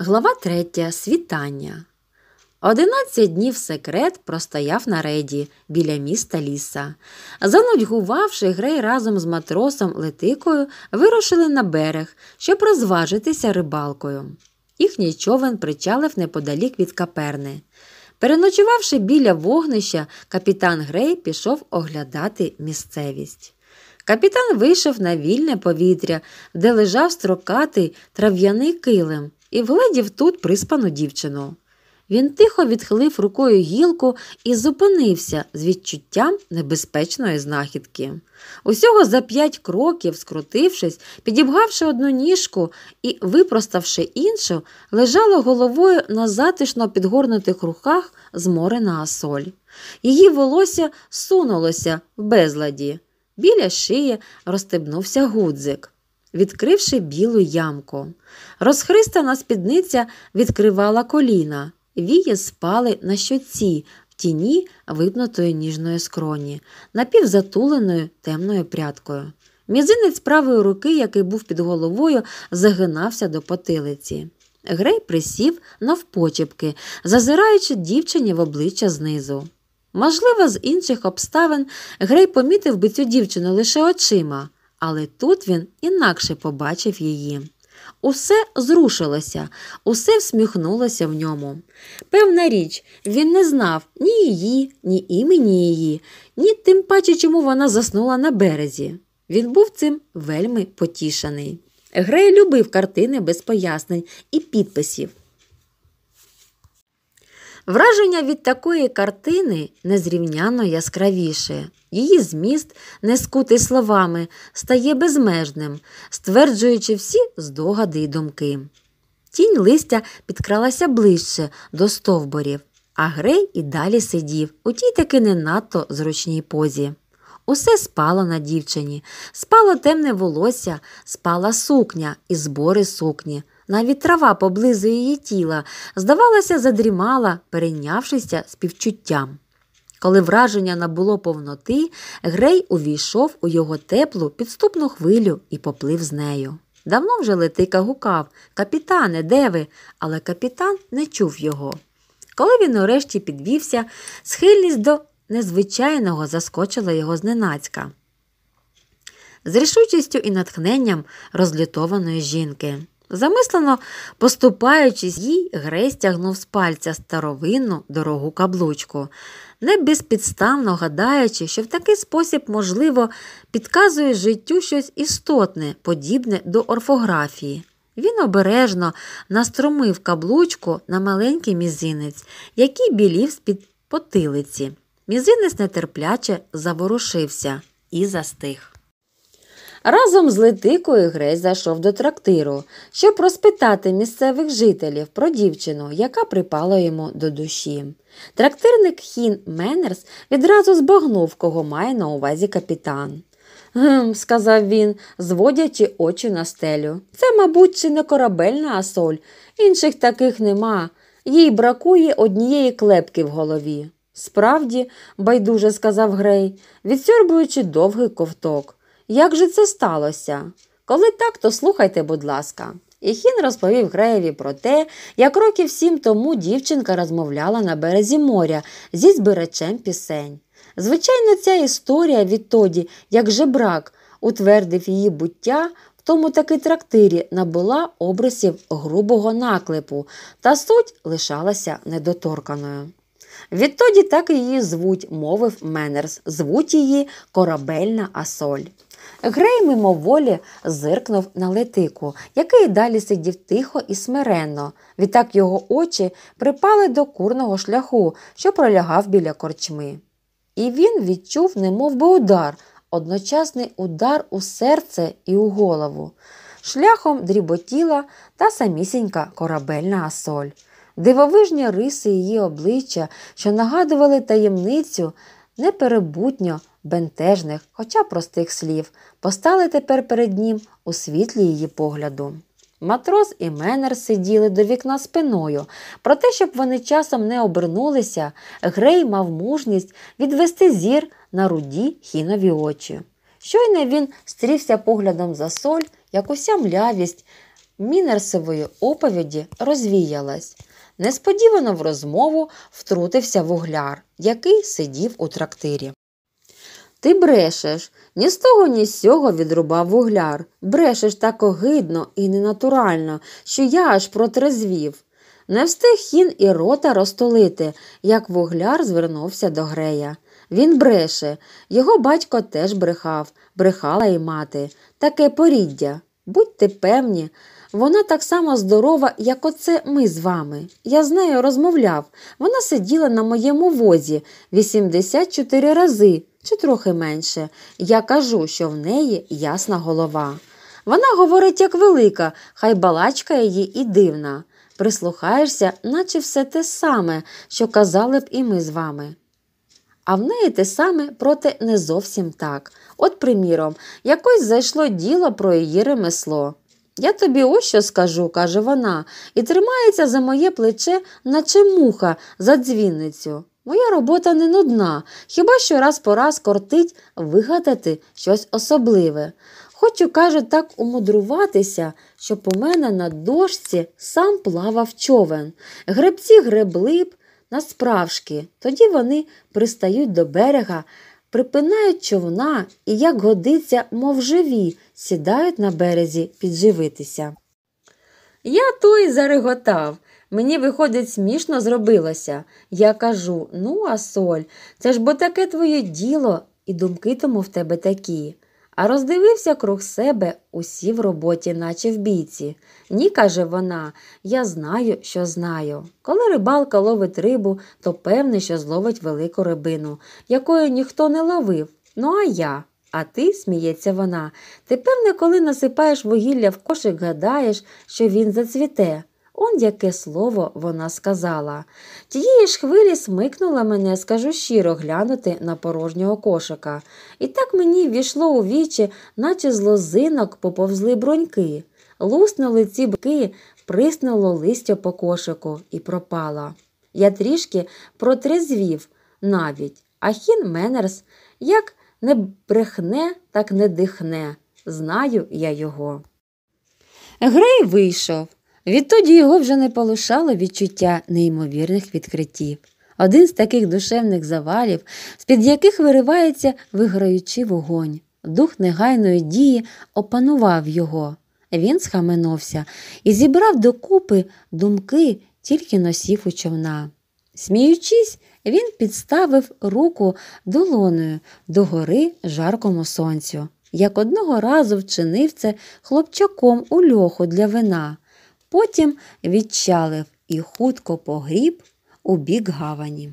Глава 3. Світання. Одинадцять днів секрет простояв на рейді біля міста ліса. Занудьгувавши, грей разом з матросом Летикою вирушили на берег, щоб розважитися рибалкою. Їхній човен причалив неподалік від каперни. Переночувавши біля вогнища, капітан Грей пішов оглядати місцевість. Капітан вийшов на вільне повітря, де лежав строкатий трав'яний килим і вгледів тут приспану дівчину. Він тихо відхилив рукою гілку і зупинився з відчуттям небезпечної знахідки. Усього за п'ять кроків, скрутившись, підібгавши одну ніжку і випроставши іншу, лежало головою на затишно підгорнутих руках зморена асоль. Її волосся сунулося в безладі. Біля шиї розстебнувся гудзик відкривши білу ямку. Розхристана спідниця відкривала коліна, вії спали на щоці в тіні випнутої ніжної скроні, напівзатуленою темною прядкою. Мізинець правої руки, який був під головою, загинався до потилиці. Грей присів навпочепки, зазираючи дівчині в обличчя знизу. Можливо, з інших обставин Грей помітив би цю дівчину лише очима, але тут він інакше побачив її. Усе зрушилося, усе всміхнулося в ньому. Певна річ, він не знав ні її, ні імені її, ні тим паче, чому вона заснула на березі. Він був цим вельми потішений. Грей любив картини без пояснень і підписів. Враження від такої картини незрівняно яскравіше. Її зміст, не скутий словами, стає безмежним, стверджуючи всі здогади й думки. Тінь листя підкралася ближче до стовборів, а грей і далі сидів у тій таки не надто зручній позі. Усе спало на дівчині, спало темне волосся, спала сукня і збори сукні. Навіть трава поблизу її тіла, здавалося, задрімала, перейнявшися співчуттям. Коли враження набуло повноти, Грей увійшов у його теплу, підступну хвилю і поплив з нею. Давно вже летика гукав Капітане, де ви? Але капітан не чув його. Коли він нарешті підвівся, схильність до незвичайного заскочила його зненацька. З рішучістю і натхненням розлютованої жінки. Замислено поступаючись їй, Грей стягнув з пальця старовинну дорогу каблучку, не безпідставно гадаючи, що в такий спосіб, можливо, підказує життю щось істотне, подібне до орфографії. Він обережно наструмив каблучку на маленький мізинець, який білів з-під потилиці. Мізинець нетерпляче заворушився і застиг. Разом з Летикою Грей зайшов до трактиру, щоб розпитати місцевих жителів про дівчину, яка припала йому до душі. Трактирник Хін Менерс відразу збагнув, кого має на увазі капітан. Гм, сказав він, зводячи очі на стелю. Це, мабуть, чи не корабельна асоль, інших таких нема. Їй бракує однієї клепки в голові. Справді, байдуже сказав Грей, відсьорбуючи довгий ковток. Як же це сталося? Коли так, то слухайте, будь ласка. І хін розповів Греєві про те, як років сім тому дівчинка розмовляла на березі моря зі збирачем пісень. Звичайно, ця історія відтоді, як жебрак, утвердив її буття, в тому таки трактирі набула обрисів грубого наклепу, та суть лишалася недоторканою. Відтоді так її звуть, мовив Менерс, звуть її корабельна асоль. Грей мимоволі зиркнув на летику, який далі сидів тихо і смиренно. Відтак його очі припали до курного шляху, що пролягав біля корчми. І він відчув немов би удар, одночасний удар у серце і у голову. Шляхом дріботіла та самісінька корабельна асоль. Дивовижні риси її обличчя, що нагадували таємницю, неперебутньо бентежних, хоча простих слів, постали тепер перед ним у світлі її погляду. Матрос і Менер сиділи до вікна спиною. Про те, щоб вони часом не обернулися, Грей мав мужність відвести зір на руді хінові очі. Щойно він стрівся поглядом за соль, як уся млявість мінерсової оповіді розвіялась. Несподівано в розмову втрутився вугляр, який сидів у трактирі. Ти брешеш, ні з того, ні з сього відрубав вугляр. Брешеш так огидно і ненатурально, що я аж протрезвів. Не встиг хін і рота розтолити, як вугляр звернувся до Грея. Він бреше, його батько теж брехав, брехала і мати. Таке поріддя. Будьте певні, вона так само здорова, як оце ми з вами. Я з нею розмовляв. Вона сиділа на моєму возі 84 рази, чи трохи менше. Я кажу, що в неї ясна голова. Вона говорить як велика, хай балачка її і дивна. Прислухаєшся, наче все те саме, що казали б і ми з вами. А в неї те саме, проте не зовсім так. От, приміром, якось зайшло діло про її ремесло. Я тобі ось що скажу, каже вона, і тримається за моє плече, наче муха, за дзвінницю. Моя робота не нудна, хіба що раз по раз кортить вигадати щось особливе. Хочу, каже, так умудруватися, що по мене на дошці сам плавав човен. Гребці гребли б на тоді вони пристають до берега, припинають човна і, як годиться, мов живі, сідають на березі підживитися. Я той зареготав. Мені, виходить, смішно зробилося. Я кажу ну, а соль, це ж бо таке твоє діло, і думки тому в тебе такі. А роздивився круг себе усі в роботі, наче в бійці. Ні, каже вона, я знаю, що знаю. Коли рибалка ловить рибу, то певне, що зловить велику рибину, якою ніхто не ловив. Ну, а я. А ти, сміється вона, ти певне, коли насипаєш вугілля в кошик, гадаєш, що він зацвіте. Он яке слово вона сказала. Тієї ж хвилі смикнула мене, скажу щиро, глянути на порожнього кошика. І так мені ввійшло у вічі, наче з лозинок поповзли броньки. Луснули ці бки, приснуло листя по кошику і пропала. Я трішки протрезвів навіть, а хін Менерс як не брехне, так не дихне. Знаю я його. Грей вийшов. Відтоді його вже не полишало відчуття неймовірних відкриттів. Один з таких душевних завалів, з-під яких виривається виграючи вогонь. Дух негайної дії опанував його. Він схаменувся і зібрав докупи думки, тільки носів у човна. Сміючись, він підставив руку долоною до гори жаркому сонцю. Як одного разу вчинив це хлопчаком у льоху для вина. Потім відчалив і хутко погріб у бік гавані.